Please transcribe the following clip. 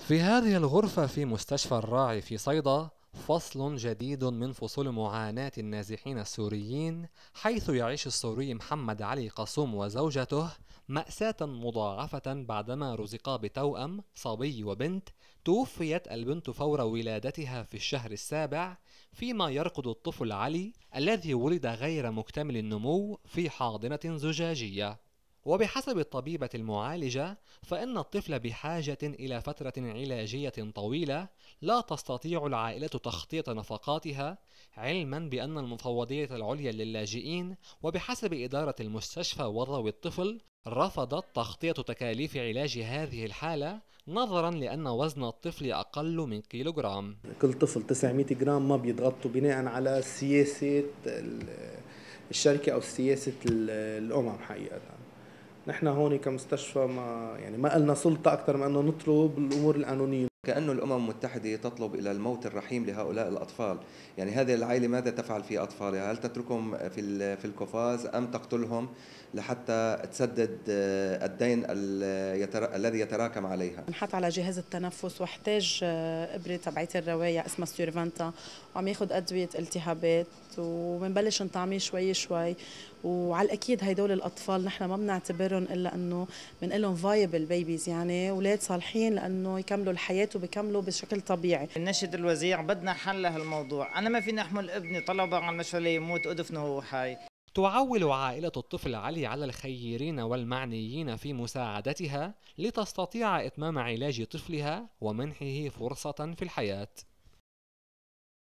في هذه الغرفة في مستشفى الراعي في صيدا فصل جديد من فصول معاناة النازحين السوريين حيث يعيش السوري محمد علي قاسوم وزوجته مأساة مضاعفة بعدما رزقا بتوأم صبي وبنت توفيت البنت فور ولادتها في الشهر السابع فيما يرقد الطفل علي الذي ولد غير مكتمل النمو في حاضنة زجاجية وبحسب الطبيبة المعالجة فإن الطفل بحاجة إلى فترة علاجية طويلة لا تستطيع العائلة تخطيط نفقاتها علما بأن المفوضية العليا للاجئين وبحسب إدارة المستشفى وضوي الطفل رفضت تخطيط تكاليف علاج هذه الحالة نظرا لأن وزن الطفل أقل من كيلوغرام كل طفل 900 جرام ما بيضغطوا بناء على سياسة الشركة أو سياسة الأمم حقيقة نحن هون كمستشفى ما يعني ما لنا سلطه اكثر من انه نطلب الامور القانونيه كأنه الأمم المتحدة تطلب إلى الموت الرحيم لهؤلاء الأطفال يعني هذه العائلة ماذا تفعل في أطفالها هل تتركهم في, في القفاز أم تقتلهم لحتى تسدد آه، الدين الذي يتراكم عليها انحط على جهاز التنفس واحتاج إبرة آه، تبعت الرواية اسمها سيرفانتا وعم ياخذ أدوية التهابات وبنبلش نطعميه شوي شوي وعلى الاكيد هدول الاطفال نحن ما بنعتبرهم الا انه بنقول لهم فايبل بيبيز يعني اولاد صالحين لانه يكملوا الحياه وبيكملوا بشكل طبيعي النشد الوزيع بدنا حل لهالموضوع انا ما فيني احمل ابني طلبه على المشفى ليموت ادفنه وهو حي تعول عائلة الطفل علي على الخيرين والمعنيين في مساعدتها لتستطيع إتمام علاج طفلها ومنحه فرصة في الحياة